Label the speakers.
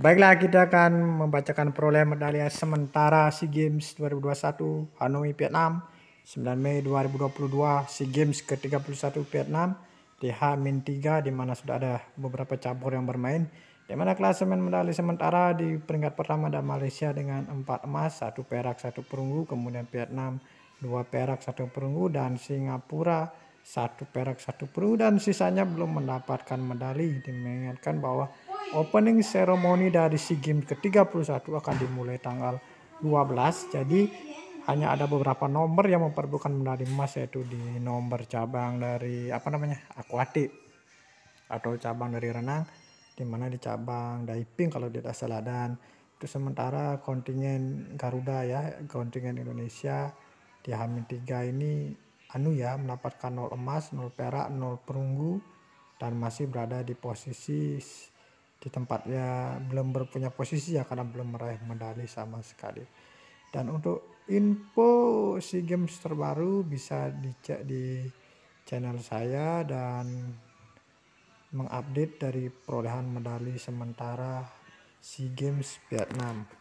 Speaker 1: Baiklah kita akan membacakan perolehan medali sementara SEA Games 2021 Hanoi Vietnam 9 Mei 2022 SEA Games ke-31 Vietnam di H-3 di mana sudah ada beberapa cabur yang bermain di mana klasemen medali sementara di peringkat pertama ada Malaysia dengan 4 emas, 1 perak, 1 perunggu, kemudian Vietnam 2 perak, 1 perunggu dan Singapura 1 perak, 1 perunggu dan sisanya belum mendapatkan medali dimengingatkan bahwa opening ceremony dari SEA Games ke-31 akan dimulai tanggal 12. Jadi hanya ada beberapa nomor yang memperbutkan medali emas yaitu di nomor cabang dari apa namanya akuatik atau cabang dari renang di mana di cabang diving kalau tidak salah dan itu sementara kontingen Garuda ya kontingen Indonesia di Hamin 3 ini anu ya mendapatkan 0 emas, 0 perak, 0 perunggu dan masih berada di posisi di tempatnya belum berpunya posisi ya karena belum meraih medali sama sekali. Dan untuk info SEA Games terbaru bisa dicek di channel saya dan mengupdate dari perolehan medali sementara SEA Games Vietnam.